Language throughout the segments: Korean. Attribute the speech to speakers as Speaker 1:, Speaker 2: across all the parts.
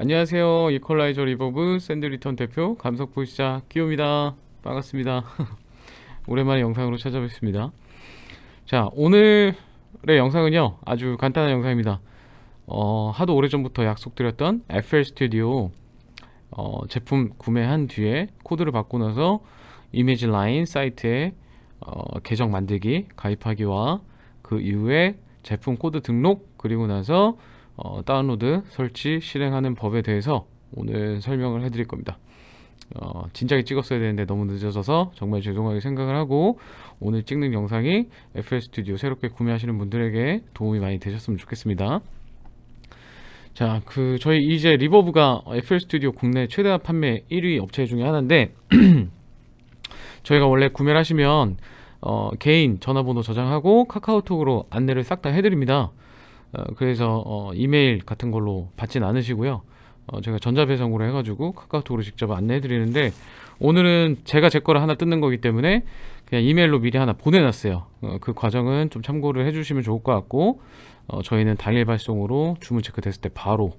Speaker 1: 안녕하세요. 이퀄라이저 리버브 샌드리턴 대표 감석 보시자 끼웁니다. 반갑습니다. 오랜만에 영상으로 찾아뵙습니다. 자 오늘의 영상은요. 아주 간단한 영상입니다. 어, 하도 오래전부터 약속드렸던 FL 스튜디오 어, 제품 구매한 뒤에 코드를 받고 나서 이미지 라인 사이트에 어, 계정 만들기, 가입하기와 그 이후에 제품 코드 등록 그리고 나서 어, 다운로드 설치 실행하는 법에 대해서 오늘 설명을 해드릴 겁니다. 어, 진작에 찍었어야 되는데 너무 늦어져서 정말 죄송하게 생각을 하고 오늘 찍는 영상이 FL 스튜디오 새롭게 구매하시는 분들에게 도움이 많이 되셨으면 좋겠습니다. 자, 그 저희 이제 리버브가 FL 스튜디오 국내 최대 판매 1위 업체 중에 하나인데 저희가 원래 구매를 하시면 어, 개인 전화번호 저장하고 카카오톡으로 안내를 싹 다 해드립니다. 어, 그래서 어, 이메일 같은 걸로 받진 않으시고요 어, 제가 전자배송으로 해가지고 카카오톡으로 직접 안내해 드리는데 오늘은 제가 제 거를 하나 뜯는 거기 때문에 그냥 이메일로 미리 하나 보내놨어요 어, 그 과정은 좀 참고를 해주시면 좋을 것 같고 어, 저희는 당일 발송으로 주문 체크 됐을 때 바로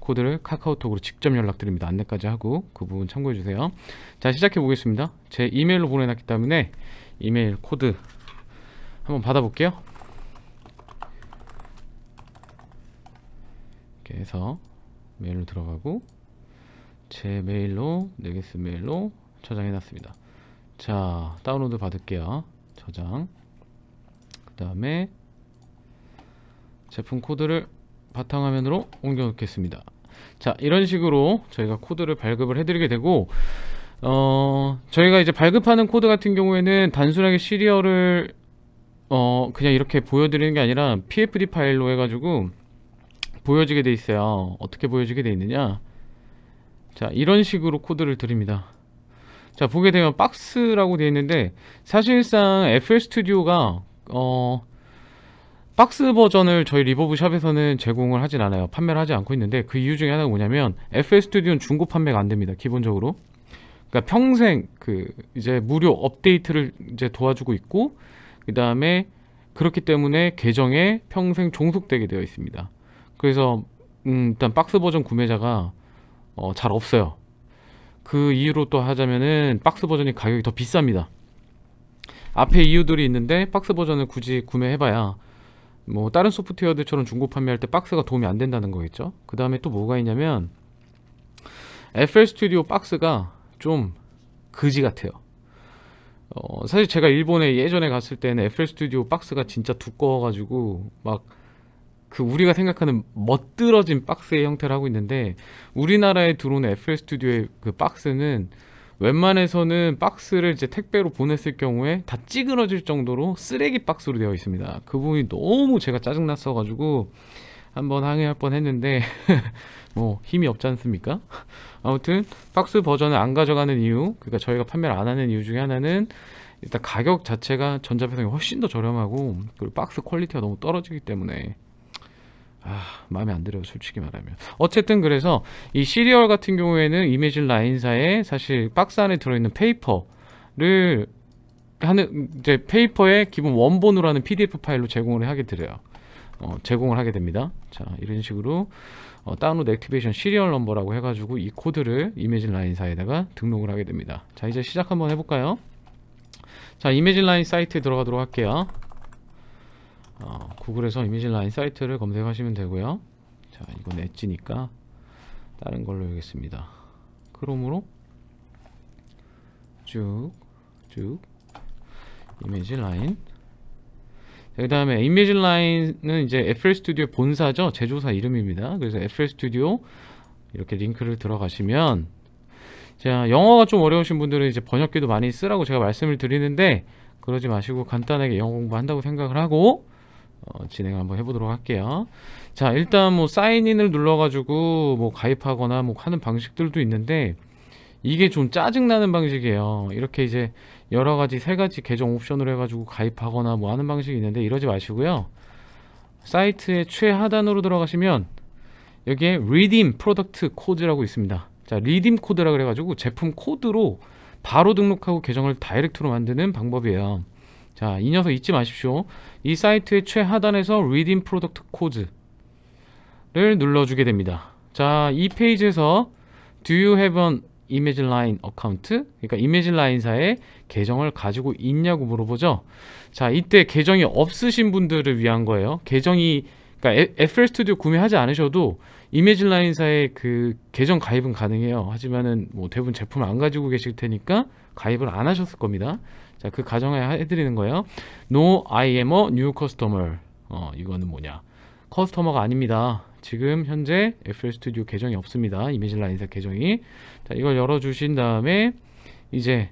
Speaker 1: 코드를 카카오톡으로 직접 연락드립니다 안내까지 하고 그 부분 참고해 주세요 자 시작해 보겠습니다 제 이메일로 보내놨기 때문에 이메일 코드 한번 받아볼게요 이렇게 해서 메일로 들어가고 제 메일로 네게스 메일로 저장해 놨습니다 자 다운로드 받을게요 저장 그 다음에 제품 코드를 바탕화면으로 옮겨 놓겠습니다 자 이런 식으로 저희가 코드를 발급을 해드리게 되고 어 저희가 이제 발급하는 코드 같은 경우에는 단순하게 시리얼을 어 그냥 이렇게 보여드리는 게 아니라 pfd 파일로 해가지고 보여지게 돼 있어요 어떻게 보여지게 돼 있느냐 자 이런 식으로 코드를 드립니다 자 보게 되면 박스라고 되어 있는데 사실상 FL u d i o 가어 박스 버전을 저희 리버브 샵에서는 제공을 하진 않아요 판매를 하지 않고 있는데 그 이유 중에 하나가 뭐냐면 FL u d i o 는 중고 판매가 안 됩니다 기본적으로 그러니까 평생 그 이제 무료 업데이트를 이제 도와주고 있고 그 다음에 그렇기 때문에 계정에 평생 종속되게 되어 있습니다 그래서 음, 일단 박스 버전 구매자가 어, 잘 없어요 그 이유로 또 하자면은 박스 버전이 가격이 더 비쌉니다 앞에 이유들이 있는데 박스 버전을 굳이 구매해봐야 뭐 다른 소프트웨어들처럼 중고 판매할 때 박스가 도움이 안 된다는 거겠죠 그 다음에 또 뭐가 있냐면 FL 스튜디오 박스가 좀 그지 같아요 어, 사실 제가 일본에 예전에 갔을 때는 FL 스튜디오 박스가 진짜 두꺼워가지고 막그 우리가 생각하는 멋들어진 박스의 형태를 하고 있는데 우리나라에 들어오는 FL 스튜디오의 그 박스는 웬만해서는 박스를 이제 택배로 보냈을 경우에 다 찌그러질 정도로 쓰레기 박스로 되어 있습니다. 그 부분이 너무 제가 짜증났어가지고 한번 항의할 뻔 했는데 뭐 힘이 없지 않습니까? 아무튼 박스 버전을 안 가져가는 이유 그러니까 저희가 판매를 안 하는 이유 중에 하나는 일단 가격 자체가 전자배송이 훨씬 더 저렴하고 그리고 박스 퀄리티가 너무 떨어지기 때문에 아, 마음에 안 들어요, 솔직히 말하면. 어쨌든 그래서 이 시리얼 같은 경우에는 이미지 라인사에 사실 박스 안에 들어있는 페이퍼를 하는 이제 페이퍼의 기본 원본으로 하는 PDF 파일로 제공을 하게 드려요. 어, 제공을 하게 됩니다. 자, 이런 식으로 어, 다운로드 액티베이션 시리얼 넘버라고 해가지고 이 코드를 이미지 라인사에다가 등록을 하게 됩니다. 자, 이제 시작 한번 해볼까요? 자, 이미지 라인 사이트에 들어가도록 할게요. 어, 구글에서 이미지 라인 사이트를 검색하시면 되고요 자 이건 엣지니까 다른 걸로 해겠습니다 크롬으로 쭉 쭉 이미지 라인 그 다음에 이미지 라인은 이제 FL 스튜디오 본사죠 제조사 이름입니다 그래서 FL 스튜디오 이렇게 링크를 들어가시면 자 영어가 좀 어려우신 분들은 이제 번역기도 많이 쓰라고 제가 말씀을 드리는데 그러지 마시고 간단하게 영어 공부한다고 생각을 하고 어, 진행을 한번 해보도록 할게요. 자, 일단 뭐 사인인을 눌러가지고 뭐 가입하거나 뭐 하는 방식들도 있는데 이게 좀 짜증나는 방식이에요. 이렇게 이제 여러 가지 세 가지 계정 옵션으로 해가지고 가입하거나 뭐 하는 방식이 있는데 이러지 마시고요. 사이트의 최하단으로 들어가시면 여기에 리딤 프로덕트 코드라고 있습니다. 자, 리딤 코드라 그래가지고 제품 코드로 바로 등록하고 계정을 다이렉트로 만드는 방법이에요. 자, 이 녀석 잊지 마십시오. 이 사이트의 최하단에서 Reading Product Codes를 눌러주게 됩니다. 자, 이 페이지에서 Do you have an ImageLine account? 그러니까 이미지라인사의 계정을 가지고 있냐고 물어보죠. 자, 이때 계정이 없으신 분들을 위한 거예요. 계정이 그러니까 FL 스튜디오 구매하지 않으셔도 이미지라인사의 그 계정 가입은 가능해요. 하지만은 뭐 대부분 제품을 안 가지고 계실 테니까 가입을 안 하셨을 겁니다. 자, 그 가정에 해드리는 거예요. No, I am a new customer. 어, 이거는 뭐냐? 커스터머가 아닙니다. 지금 현재 FL 스튜디오 계정이 없습니다. 이미지 라인사 계정이. 자, 이걸 열어주신 다음에 이제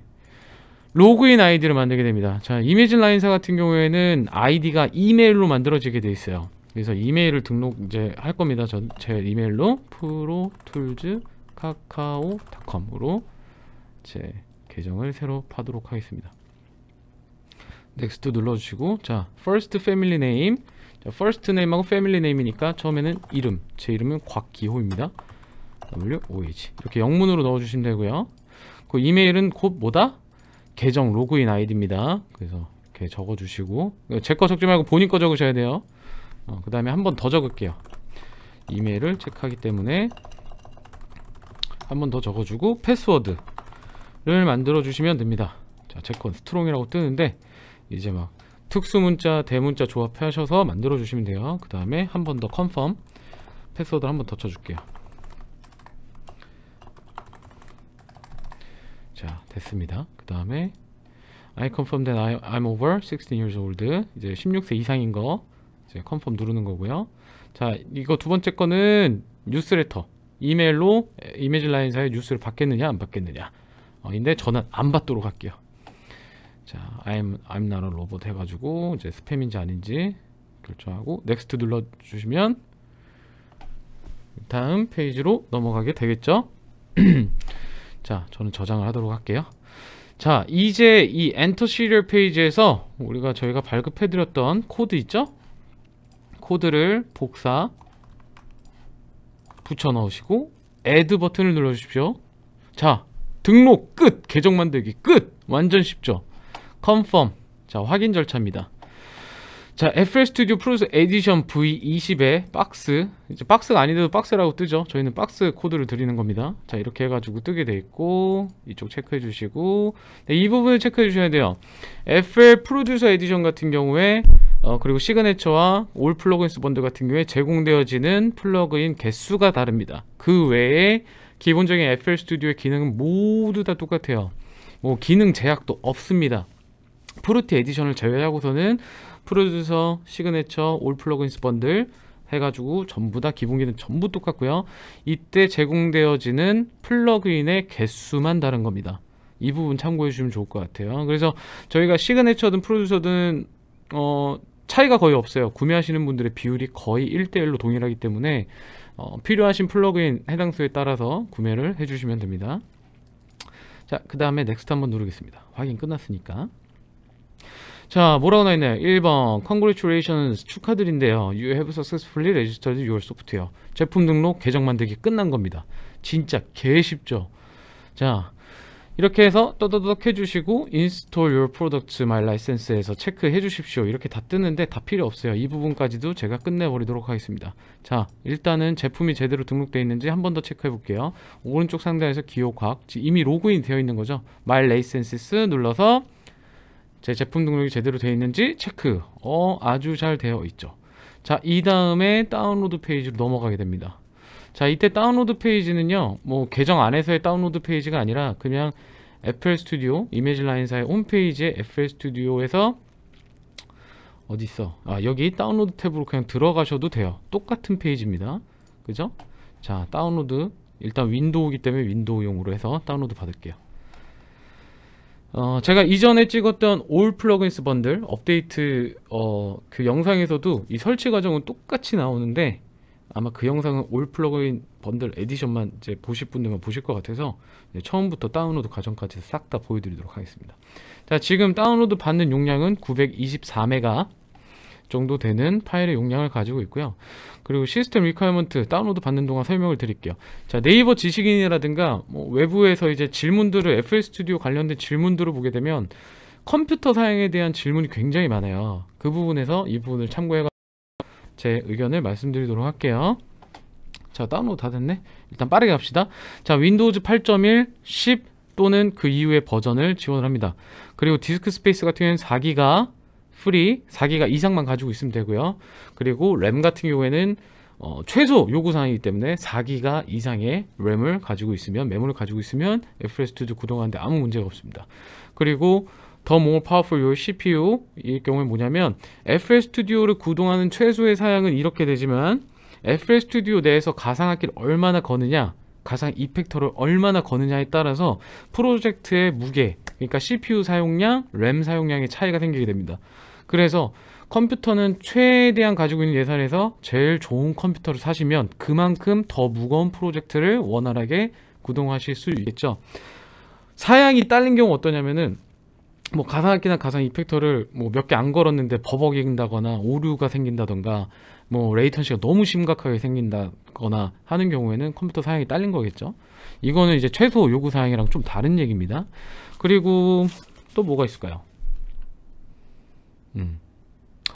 Speaker 1: 로그인 아이디를 만들게 됩니다. 자, 이미지 라인사 같은 경우에는 아이디가 이메일로 만들어지게 돼 있어요. 그래서 이메일을 등록 이제 할 겁니다. 저, 제 이메일로 프로툴즈 카카오닷컴으로 제 계정을 새로 파도록 하겠습니다. 넥스트 눌러주시고 자 first family name 자, first name하고 family name이니까 처음에는 이름 제 이름은 곽기호입니다. WOH 이렇게 영문으로 넣어주시면 되고요. 그 이메일은 곧 뭐다? 계정 로그인 아이디입니다. 그래서 이렇게 적어주시고 제 거 적지 말고 본인 거 적으셔야 돼요. 어, 그 다음에 한 번 더 적을게요. 이메일을 체크하기 때문에 한 번 더 적어주고 패스워드 를 만들어 주시면 됩니다 자 채권 스트롱이라고 뜨는데 이제 막 특수문자 대문자 조합하셔서 만들어 주시면 돼요 그 다음에 한 번 더 컨펌 패스워드 한번 더 쳐줄게요 자 됐습니다 그 다음에 I confirm that I, m over 16 years old 이제 16세 이상인 거 이제 컨펌 누르는 거고요 자 이거 두 번째 거는 뉴스레터 이메일로 이미지 라인사에 뉴스를 받겠느냐 안 받겠느냐 어, 근데 저는 안 받도록 할게요 자 I'm, I'm not a robot 해가지고 이제 스팸인지 아닌지 결정하고 넥스트 눌러주시면 다음 페이지로 넘어가게 되겠죠 자 저는 저장을 하도록 할게요 자 이제 이 엔터 시리얼 페이지에서 우리가 저희가 발급해 드렸던 코드 있죠 코드를 복사 붙여 넣으시고 add 버튼을 눌러 주십시오 자 등록 끝! 계정 만들기 끝! 완전 쉽죠? 컨펌 자 확인 절차입니다 자 FL 스튜디오 프로듀스 에디션 V20의 박스 이제 박스가 아니더라도 박스라고 뜨죠 저희는 박스 코드를 드리는 겁니다 자 이렇게 해가지고 뜨게 돼 있고 이쪽 체크해 주시고 네, 이 부분을 체크해 주셔야 돼요 FL 프로듀서 에디션 같은 경우에 어, 그리고 시그네처와 올 플러그인스 번들 같은 경우에 제공되어지는 플러그인 개수가 다릅니다 그 외에 기본적인 FL 스튜디오의 기능은 모두 다 똑같아요 뭐 기능 제약도 없습니다 프루티 에디션을 제외하고서는 프로듀서, 시그네처, 올 플러그인스 번들 해가지고 전부 다 기본 기능 전부 똑같고요 이때 제공되어지는 플러그인의 개수만 다른 겁니다 이 부분 참고해 주시면 좋을 것 같아요 그래서 저희가 시그네처든 프로듀서든 어 차이가 거의 없어요 구매하시는 분들의 비율이 거의 1대1로 동일하기 때문에 어, 필요하신 플러그인 해당 수에 따라서 구매를 해주시면 됩니다 자그 다음에 넥스트 한번 누르겠습니다 확인 끝났으니까 자 뭐라고 나있나요 1번 Congratulations 축하드린데요 You have successfully registered your software 제품 등록 계정 만들기 끝난 겁니다 진짜 개 쉽죠 자 이렇게 해서 떠더덕 해주시고 install your product my license에서 체크해 주십시오 이렇게 다 뜨는데 다 필요 없어요 이 부분까지도 제가 끝내버리도록 하겠습니다 자 일단은 제품이 제대로 등록되어 있는지 한 번 더 체크해 볼게요 오른쪽 상단에서 기호과학 이미 로그인 되어 있는 거죠 my l i c e n s e 눌러서 제 제품 등록이 제대로 되어 있는지 체크 어 아주 잘 되어 있죠 자 이 다음에 다운로드 페이지로 넘어가게 됩니다 자 이때 다운로드 페이지는요 뭐 계정 안에서의 다운로드 페이지가 아니라 그냥 FL 스튜디오 이미지 라인사의 홈페이지에 FL 스튜디오에서 어디 있어 아 여기 다운로드 탭으로 그냥 들어가셔도 돼요 똑같은 페이지입니다 그죠 자 다운로드 일단 윈도우기 때문에 윈도우용으로 해서 다운로드 받을게요 어, 제가 이전에 찍었던 올 플러그인스 번들 업데이트 어, 그 영상에서도 이 설치 과정은 똑같이 나오는데 아마 그 영상은 올 플러그인 번들 에디션만 이제 보실 분들만 보실 것 같아서 처음부터 다운로드 과정까지 싹 다 보여드리도록 하겠습니다. 자, 지금 다운로드 받는 용량은 924메가 정도 되는 파일의 용량을 가지고 있고요. 그리고 시스템 리퀘어먼트 다운로드 받는 동안 설명을 드릴게요. 자, 네이버 지식인이라든가 뭐 외부에서 이제 질문들을 FL 스튜디오 관련된 질문들을 보게 되면 컴퓨터 사양에 대한 질문이 굉장히 많아요. 그 부분에서 이 부분을 참고해 가제 의견을 말씀드리도록 할게요 자 다운로드 다 됐네 일단 빠르게 갑시다 자 윈도우즈 8.1 10 또는 그 이후의 버전을 지원을 합니다 그리고 디스크 스페이스 같은 경우에는 4기가 프리 4기가 이상만 가지고 있으면 되고요 그리고 램 같은 경우에는 어, 최소 요구사항이기 때문에 4기가 이상의 램을 가지고 있으면 메모를 가지고 있으면 FS2도 구동하는데 아무 문제가 없습니다 그리고 더 more powerful your CPU 일 경우에 뭐냐면 FL 스튜디오를 구동하는 최소의 사양은 이렇게 되지만 FL 스튜디오 내에서 가상악기를 얼마나 거느냐 가상 이펙터를 얼마나 거느냐에 따라서 프로젝트의 무게 그러니까 CPU 사용량, 램 사용량의 차이가 생기게 됩니다 그래서 컴퓨터는 최대한 가지고 있는 예산에서 제일 좋은 컴퓨터를 사시면 그만큼 더 무거운 프로젝트를 원활하게 구동하실 수 있겠죠 사양이 딸린 경우 어떠냐면은 뭐가상악기나 가상 이펙터를 뭐 몇 개 안 걸었는데 버벅인다거나 오류가 생긴다던가 뭐 레이턴시가 너무 심각하게 생긴다거나 하는 경우에는 컴퓨터 사양이 딸린 거겠죠 이거는 이제 최소 요구 사양이랑 좀 다른 얘기입니다 그리고 또 뭐가 있을까요 음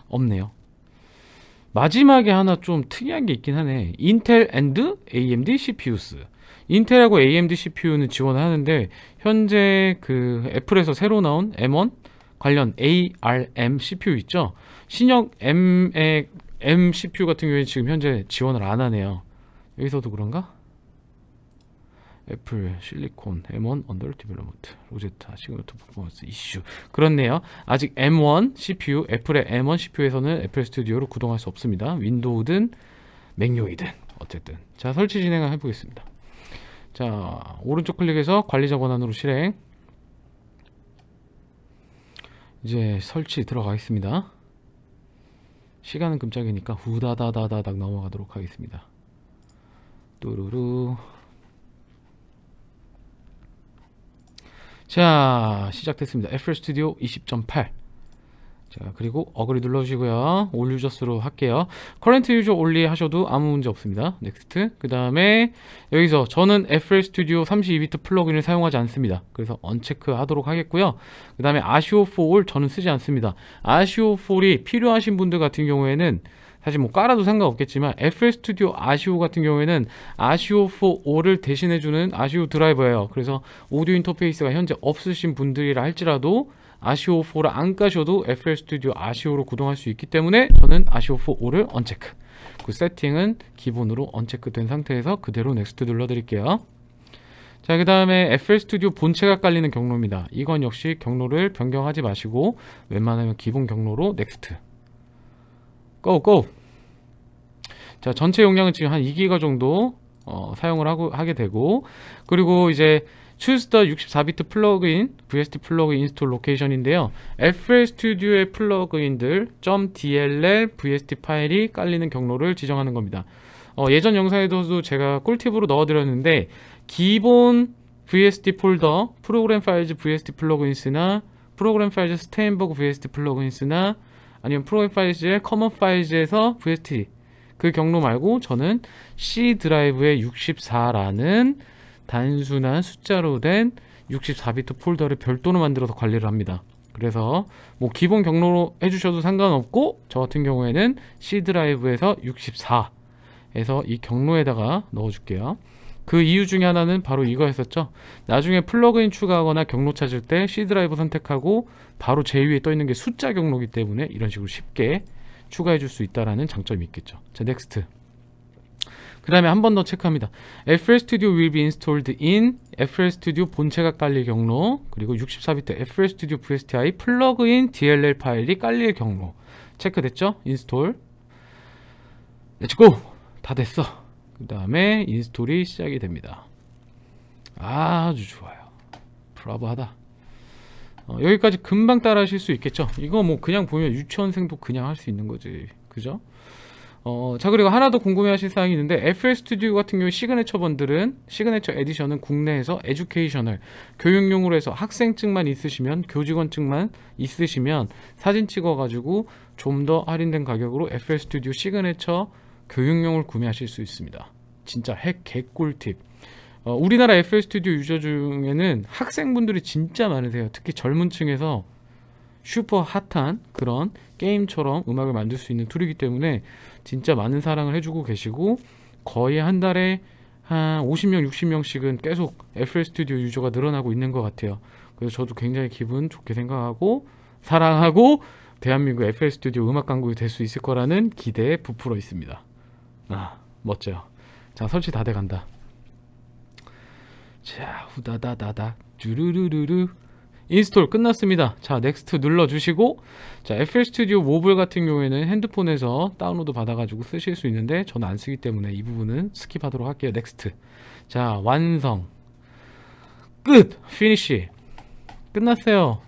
Speaker 1: 없네요 마지막에 하나 좀 특이한 게 있긴 하네 인텔 앤드 AMD c p u 스 인텔하고 AMD CPU는 지원하는데 현재 그 애플에서 새로 나온 M1 관련 ARM CPU 있죠. 신형 M의 M CPU 같은 경우에 지금 현재 지원을 안 하네요. 여기서도 그런가? 애플, 실리콘, M1, 언더 디벨로먼트, 로제타, 시그널트 퍼포먼스, 이슈 그렇네요 아직 M1 CPU, 애플의 M1 CPU에서는 애플 스튜디오를 구동할 수 없습니다 윈도우든 맥요이든 어쨌든 자 설치 진행을 해보겠습니다 자 오른쪽 클릭해서 관리자 권한으로 실행 이제 설치 들어가겠습니다 시간은 금짝이니까 후다다다다닥 넘어가도록 하겠습니다 뚜루루 자 시작됐습니다 FL 스튜디오 20.8자 그리고 어그리 눌러주시고요 올 유저스로 할게요 커렌트 유저 올리 하셔도 아무 문제 없습니다 넥스트 그 다음에 여기서 저는 FL 스튜디오 32비트 플러그인을 사용하지 않습니다 그래서 언체크 하도록 하겠고요 그 다음에 아시오4올 저는 쓰지 않습니다 아시오4이 필요하신 분들 같은 경우에는 사실 뭐 깔아도 상관없겠지만 FL 스튜디오 아시오 같은 경우에는 아시오 4올을 대신해주는 아시오 드라이버예요 그래서 오디오 인터페이스가 현재 없으신 분들이라 할지라도 아시오 4를 안 까셔도 FL 스튜디오 아시오로 구동할 수 있기 때문에 저는 아시오 4 5를 언체크 그 세팅은 기본으로 언체크 된 상태에서 그대로 넥스트 눌러드릴게요 자 그 다음에 FL 스튜디오 본체가 깔리는 경로입니다 이건 역시 경로를 변경하지 마시고 웬만하면 기본 경로로 넥스트 고고 자 전체 용량은 지금 한 2기가 정도 어, 사용을 하고 하게 되고 그리고 이제 Choose the 64비트 플러그인 VST 플러그 인스톨 로케이션인데요. FL 스튜디오의 플러그인들 .dll VST 파일이 깔리는 경로를 지정하는 겁니다. 어, 예전 영상에도 제가 꿀팁으로 넣어드렸는데 기본 VST 폴더, 프로그램 파일즈 VST 플러그인스나 프로그램 파일즈 스테인버그 VST 플러그인스나 아니면 프로그램 파일즈의 커먼 파일즈에서 VST 그 경로 말고 저는 C 드라이브의 64라는 단순한 숫자로 된 64비트 폴더를 별도로 만들어서 관리를 합니다 그래서 뭐 기본 경로로 해주셔도 상관없고 저 같은 경우에는 C 드라이브에서 64에서 이 경로에다가 넣어줄게요 그 이유 중에 하나는 바로 이거였었죠 나중에 플러그인 추가하거나 경로 찾을 때 C 드라이브 선택하고 바로 제일 위에 떠 있는 게 숫자 경로이기 때문에 이런 식으로 쉽게 추가해 줄 수 있다라는 장점이 있겠죠 자 넥스트 그 다음에 한 번 더 체크합니다 FL s t u d will be installed in FL s t u d 본체가 깔릴 경로 그리고 64비트 FL s t u d VSTi 플러그인 DLL 파일이 깔릴 경로 체크됐죠? 인스톨 렛츠고! 다 됐어 그 다음에 인스톨이 시작이 됩니다 아주 좋아요 브라보하다 어, 여기까지 금방 따라 하실 수 있겠죠 이거 뭐 그냥 보면 유치원생도 그냥 할 수 있는 거지 그죠? 어, 자 그리고 하나 더 궁금해하실 사항이 있는데 FL 스튜디오 같은 경우 시그네처 번들은 시그네처 에디션은 국내에서 에듀케이션을 교육용으로 해서 학생증만 있으시면 교직원증만 있으시면 사진 찍어가지고 좀 더 할인된 가격으로 FL 스튜디오 시그네처 교육용을 구매하실 수 있습니다. 진짜 핵 개꿀팁. 어, 우리나라 FL 스튜디오 유저 중에는 학생분들이 진짜 많으세요. 특히 젊은 층에서 슈퍼 핫한 그런 게임처럼 음악을 만들 수 있는 툴이기 때문에 진짜 많은 사랑을 해주고 계시고 거의 한 달에 한 50명, 60명씩은 계속 FL 스튜디오 유저가 늘어나고 있는 것 같아요. 그래서 저도 굉장히 기분 좋게 생각하고 사랑하고 대한민국 FL 스튜디오 음악 광고이될 수 있을 거라는 기대에 부풀어 있습니다. 아, 멋져요. 자, 설치 다 돼간다. 자, 후다다다다. 주르르르르. 인스톨 끝났습니다 자 넥스트 눌러주시고 자 FL 스튜디오 모블 같은 경우에는 핸드폰에서 다운로드 받아가지고 쓰실 수 있는데 저는 안 쓰기 때문에 이 부분은 스킵하도록 할게요 넥스트 자 완성 끝! 피니쉬 끝났어요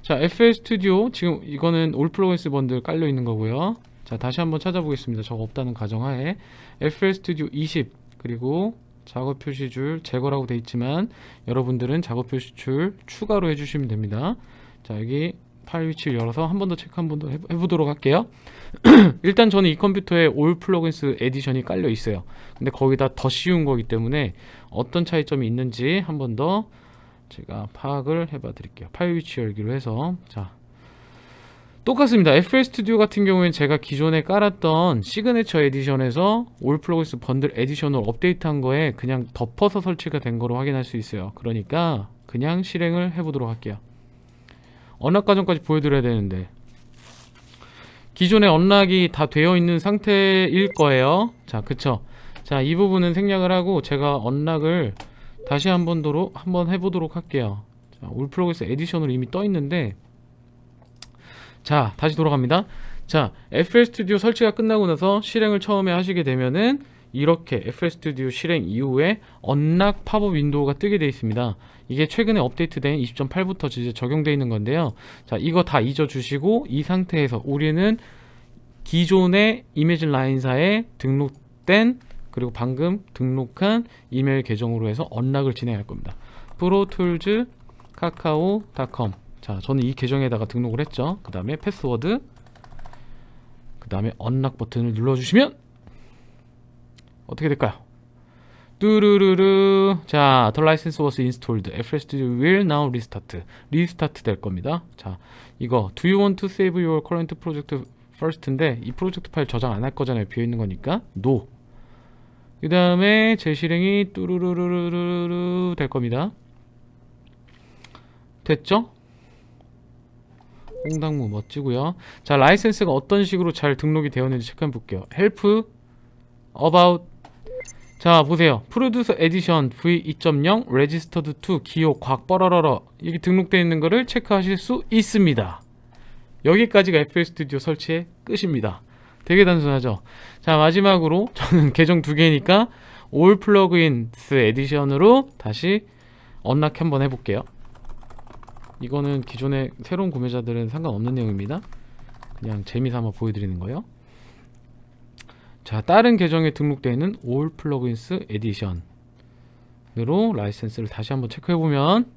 Speaker 1: 자 FL 스튜디오 지금 이거는 올 플러그인스 번들 깔려 있는 거고요 자 다시 한번 찾아보겠습니다 저거 없다는 가정하에 FL 스튜디오 20 그리고 작업 표시줄 제거라고 되어 있지만 여러분들은 작업 표시줄 추가로 해주시면 됩니다. 자 여기 파일 위치를 열어서 한 번 더 체크 한 번 더 해보도록 할게요 일단 저는 이 컴퓨터에 올 플러그인스 에디션이 깔려 있어요 근데 거기다 더 쉬운 거기 때문에 어떤 차이점이 있는지 한 번 더 제가 파악을 해봐 드릴게요 파일 위치 열기로 해서 자 똑같습니다. FL 스튜디오 같은 경우에는 제가 기존에 깔았던 시그네처 에디션에서 올플러그스 번들 에디션으로 업데이트한 거에 그냥 덮어서 설치가 된 거로 확인할 수 있어요. 그러니까 그냥 실행을 해보도록 할게요. 언락 과정까지 보여드려야 되는데 기존에 언락이 다 되어 있는 상태일 거예요. 자, 그쵸? 자, 이 부분은 생략을 하고 제가 언락을 다시 한번 도로 한번 해보도록 할게요. 자, 올플러그스 에디션으로 이미 떠 있는데 자 다시 돌아갑니다 자 FL 스튜디오 설치가 끝나고 나서 실행을 처음에 하시게 되면은 이렇게 FL 스튜디오 실행 이후에 언락 팝업 윈도우가 뜨게 되어 있습니다 이게 최근에 업데이트된 20.8부터 이제 적용되어 있는 건데요 자 이거 다 잊어주시고 이 상태에서 우리는 기존의 이미지 라인사에 등록된 그리고 방금 등록한 이메일 계정으로 해서 언락을 진행할 겁니다 프로툴즈 카카오 닷컴 자 저는 이 계정에다가 등록을 했죠 그 다음에 패스워드 그 다음에 언락 버튼을 눌러주시면 어떻게 될까요? 뚜루루루 자, the license was installed. FL Studio will now restart. 리스타트 될 겁니다. 자, 이거 do you want to save your current project first인데 이 프로젝트 파일 저장 안 할 거잖아요. 비어 있는 거니까. no. 그다음에 재실행이 뚜루루루루루 될 겁니다. 됐죠? 홍당무 멋지고요 자 라이센스가 어떤 식으로 잘 등록이 되었는지 체크해 볼게요 헬프 어바웃 자 보세요 프로듀서 에디션 V2.0 레지스터드 2 기호 곽뻐어러러 여기 등록되어 있는 거를 체크하실 수 있습니다 여기까지가 FL 스튜디오 설치의 끝입니다 되게 단순하죠 자 마지막으로 저는 계정 두 개니까 올 플러그인스 에디션으로 다시 언락 한번 해볼게요 이거는 기존의 새로운 구매자들은 상관없는 내용입니다 그냥 재미삼아 보여드리는 거예요 자 다른 계정에 등록되어 있는 All p l u g i n 으로 라이센스를 다시 한번 체크해보면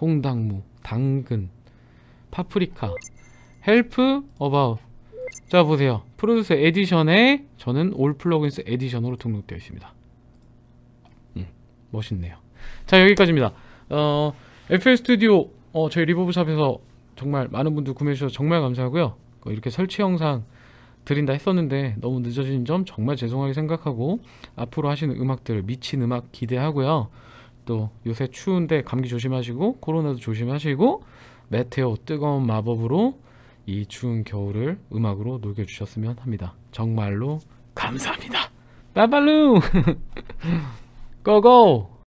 Speaker 1: 홍당무, 당근, 파프리카, 헬프, 어바웃 자 보세요 프로듀스 에디션에 저는 올 플러그인스 에디션으로 등록되어 있습니다 음, 멋있네요 자 여기까지입니다 어, FL 스튜디오 어, 저희 리버브샵에서 정말 많은 분들 구매해주셔서 정말 감사하고요 그 이렇게 설치 영상 드린다 했었는데 너무 늦어진 점 정말 죄송하게 생각하고 앞으로 하시는 음악들 미친 음악 기대하고요 또 요새 추운데 감기 조심하시고 코로나도 조심하시고 메테오 뜨거운 마법으로 이 추운 겨울을 음악으로 녹여주셨으면 합니다 정말로 감사합니다 빠발루 고고